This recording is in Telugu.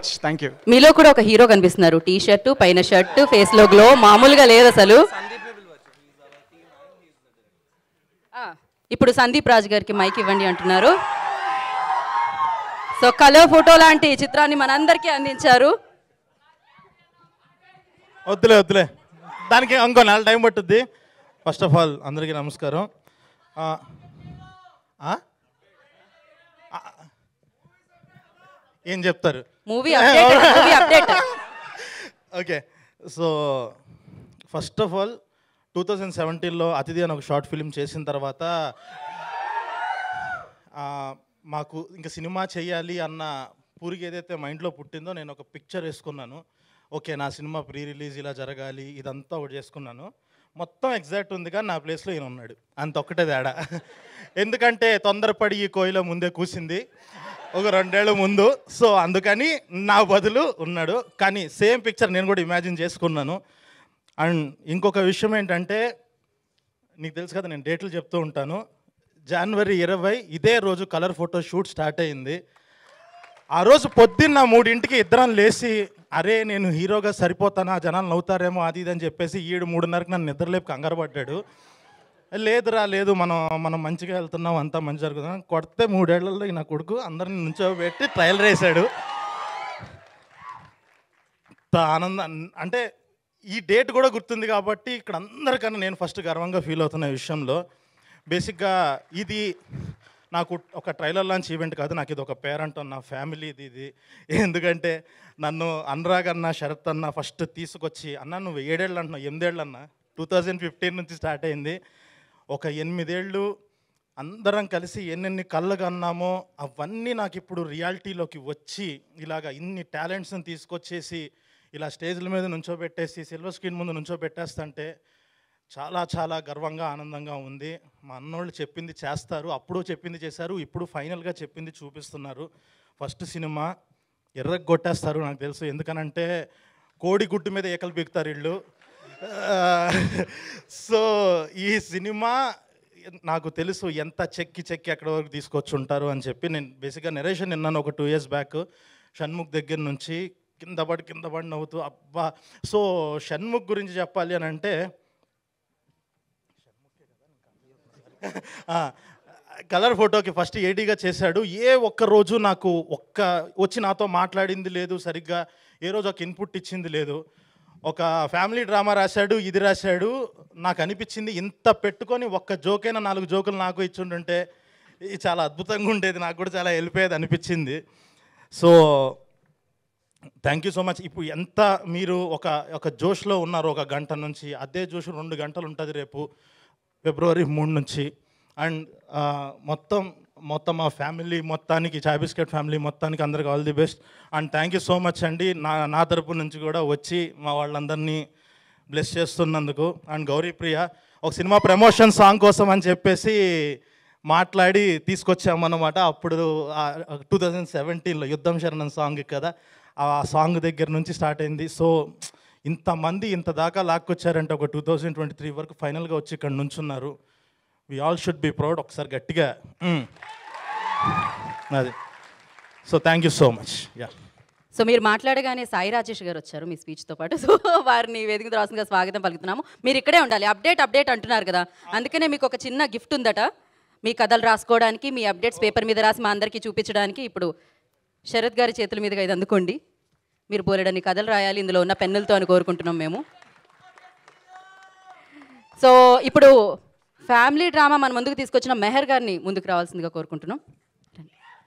మచ్ థ్యాంక్ యూ మీలో కూడా ఒక హీరో కనిపిస్తున్నారు టీ షర్ట్ పైన షర్ట్ ఫేస్ లో గ్లో మామూలుగా లేదు అసలు ఇప్పుడు సందీప్ రాజ్ గారికి మైక్ ఇవ్వండి అంటున్నారు సో కలో ఫోటో లాంటి చిత్రాన్ని మనందరికీ అందించారు వద్దులే వద్దులే దానికి ఇంకో నెల టైం పట్టుద్ది ఫస్ట్ ఆఫ్ ఆల్ అందరికీ నమస్కారం ఏం చెప్తారు movie movie update okay so first of all two thousand సెవెంటీన్లో అతిథి అని ఒక షార్ట్ ఫిలిం చేసిన తర్వాత మాకు ఇంకా సినిమా చేయాలి అన్న పూరికి ఏదైతే మైండ్లో పుట్టిందో నేను ఒక పిక్చర్ వేసుకున్నాను ఓకే నా సినిమా ప్రీ రిలీజ్ ఇలా జరగాలి ఇదంతా ఒకటి చేసుకున్నాను మొత్తం ఎగ్జాక్ట్ ఉంది కానీ నా ప్లేస్లో ఈయన ఉన్నాడు అంత ఒక్కటే తేడా ఎందుకంటే తొందరపడి ఈ కోయిలో ముందే కూసింది ఒక రెండేళ్ళ ముందు సో అందుకని నా బదులు ఉన్నాడు కానీ సేమ్ పిక్చర్ నేను కూడా ఇమాజిన్ చేసుకున్నాను అండ్ ఇంకొక విషయం ఏంటంటే నీకు తెలుసు కదా నేను డేట్లు చెప్తూ ఉంటాను జనవరి ఇరవై ఇదే రోజు కలర్ ఫోటో షూట్ స్టార్ట్ అయింది ఆ రోజు పొద్దున్న మూడింటికి ఇద్దరం లేచి అరే నేను హీరోగా సరిపోతాను ఆ జనాలు నవ్వుతారేమో అది ఇది అని చెప్పేసి ఈడు మూడున్నరకు నన్ను నిద్రలేపు కంగారు పడ్డాడు లేదురా లేదు మనం మనం మంచిగా వెళ్తున్నాం అంతా మంచి జరుగుతున్నాం కొడితే మూడేళ్లలో నా కొడుకు అందరిని పెట్టి ట్రయల్ వేశాడు ఆనందం అంటే ఈ డేట్ కూడా గుర్తుంది కాబట్టి ఇక్కడ అందరికన్నా నేను ఫస్ట్ గర్వంగా ఫీల్ అవుతున్న విషయంలో బేసిక్గా ఇది నాకు ఒక ట్రైలర్ లాంచ్ ఈవెంట్ కాదు నాకు ఇది ఒక పేరెంట్ అన్న ఫ్యామిలీది ఇది ఎందుకంటే నన్ను అనురాగ్ అన్న శరత్ అన్న ఫస్ట్ తీసుకొచ్చి అన్న నువ్వు ఏడేళ్ళు అంటున్నావు ఎనిమిదేళ్ళు అన్న టూ థౌజండ్ ఫిఫ్టీన్ నుంచి స్టార్ట్ అయింది ఒక ఎనిమిదేళ్ళు అందరం కలిసి ఎన్నెన్ని కళ్ళు కన్నామో అవన్నీ నాకు ఇప్పుడు రియాలిటీలోకి వచ్చి ఇలాగ ఇన్ని టాలెంట్స్ని తీసుకొచ్చేసి ఇలా స్టేజ్ల మీద నుంచోబెట్టేసి సిల్వర్ స్క్రీన్ ముందు నుంచోబెట్టేస్తంటే చాలా చాలా గర్వంగా ఆనందంగా ఉంది మా అన్నోళ్ళు చెప్పింది చేస్తారు అప్పుడు చెప్పింది చేశారు ఇప్పుడు ఫైనల్గా చెప్పింది చూపిస్తున్నారు ఫస్ట్ సినిమా ఎర్రగొట్టేస్తారు నాకు తెలుసు ఎందుకనంటే కోడి గుడ్డు మీద ఏకలు బిగుతారు వీళ్ళు సో ఈ సినిమా నాకు తెలుసు ఎంత చెక్కి చెక్కి ఎక్కడ వరకు తీసుకొచ్చి ఉంటారు అని చెప్పి నేను బేసిక్గా నెరేషన్ నిన్నాను ఒక టూ ఇయర్స్ బ్యాక్ షణ్ముఖ్ దగ్గర నుంచి కింద పడి కింద పడి నవ్వుతూ అబ్బా సో షణ్ముఖ్ గురించి చెప్పాలి అని అంటే కలర్ ఫోటోకి ఫస్ట్ ఏడీగా చేశాడు ఏ ఒక్క రోజు నాకు ఒక్క వచ్చి నాతో మాట్లాడింది లేదు సరిగ్గా ఏ రోజు ఒక ఇన్పుట్ ఇచ్చింది లేదు ఒక ఫ్యామిలీ డ్రామా రాశాడు ఇది రాశాడు నాకు అనిపించింది ఇంత పెట్టుకొని ఒక్క జోకైనా నాలుగు జోకులు నాకు ఇచ్చిండుంటే ఇది చాలా అద్భుతంగా ఉండేది నాకు కూడా చాలా వెళ్ళిపోయేది అనిపించింది so thank you so much ఇప్పుడు ఎంత మీరు ఒక ఒక జోష్లో ఉన్నారు ఒక గంట నుంచి అదే జోష్ రెండు గంటలు ఉంటుంది రేపు ఫిబ్రవరి మూడు నుంచి అండ్ మొత్తం మొత్తం మా ఫ్యామిలీ మొత్తానికి చాయ్ బిస్కెట్ ఫ్యామిలీ మొత్తానికి అందరికి all the best and thank you so much అండి నా నా తరపు నుంచి కూడా వచ్చి మా వాళ్ళందరినీ బ్లెస్ చేస్తున్నందుకు అండ్ గౌరీప్రియ ఒక సినిమా ప్రమోషన్ సాంగ్ కోసం అని చెప్పేసి మాట్లాడి తీసుకొచ్చామన్నమాట అప్పుడు టూ థౌజండ్ సెవెంటీన్లో యుద్ధం శరణం సాంగ్ కదా ఆ సాంగ్ దగ్గర నుంచి స్టార్ట్ అయింది సో ఇంతమంది ఇంత దాకా లాక్కొచ్చారంటే ఒక టూ థౌజండ్ ట్వంటీ త్రీ వరకు ఫైనల్గా వచ్చి ఇక్కడ నుంచున్నారు we all should be proud ఒకసారి గట్టిగా అది so thank you so much yeah so మీరు మాట్లాడగానే సాయి రాజేష్ గారు వచ్చారు మీ స్పీచ్తో పాటు సో వారిని వేదిక రాసుగా స్వాగతం పలుకుతున్నాము మీరు ఇక్కడే ఉండాలి అప్డేట్ అప్డేట్ అంటున్నారు కదా అందుకనే మీకు ఒక చిన్న గిఫ్ట్ ఉందట మీ కథలు రాసుకోవడానికి మీ అప్డేట్స్ పేపర్ మీద రాసి మా అందరికీ చూపించడానికి ఇప్పుడు శరత్ గారి చేతుల మీదుగా ఇది అందుకోండి మీరు బోలెడన్ని కథలు రాయాలి ఇందులో ఉన్న పెన్నులతో అని కోరుకుంటున్నాం మేము సో ఇప్పుడు ఫ్యామిలీ డ్రామా మన ముందుకు తీసుకొచ్చిన మెహర్ గారిని ముందుకు రావాల్సిందిగా కోరుకుంటున్నాం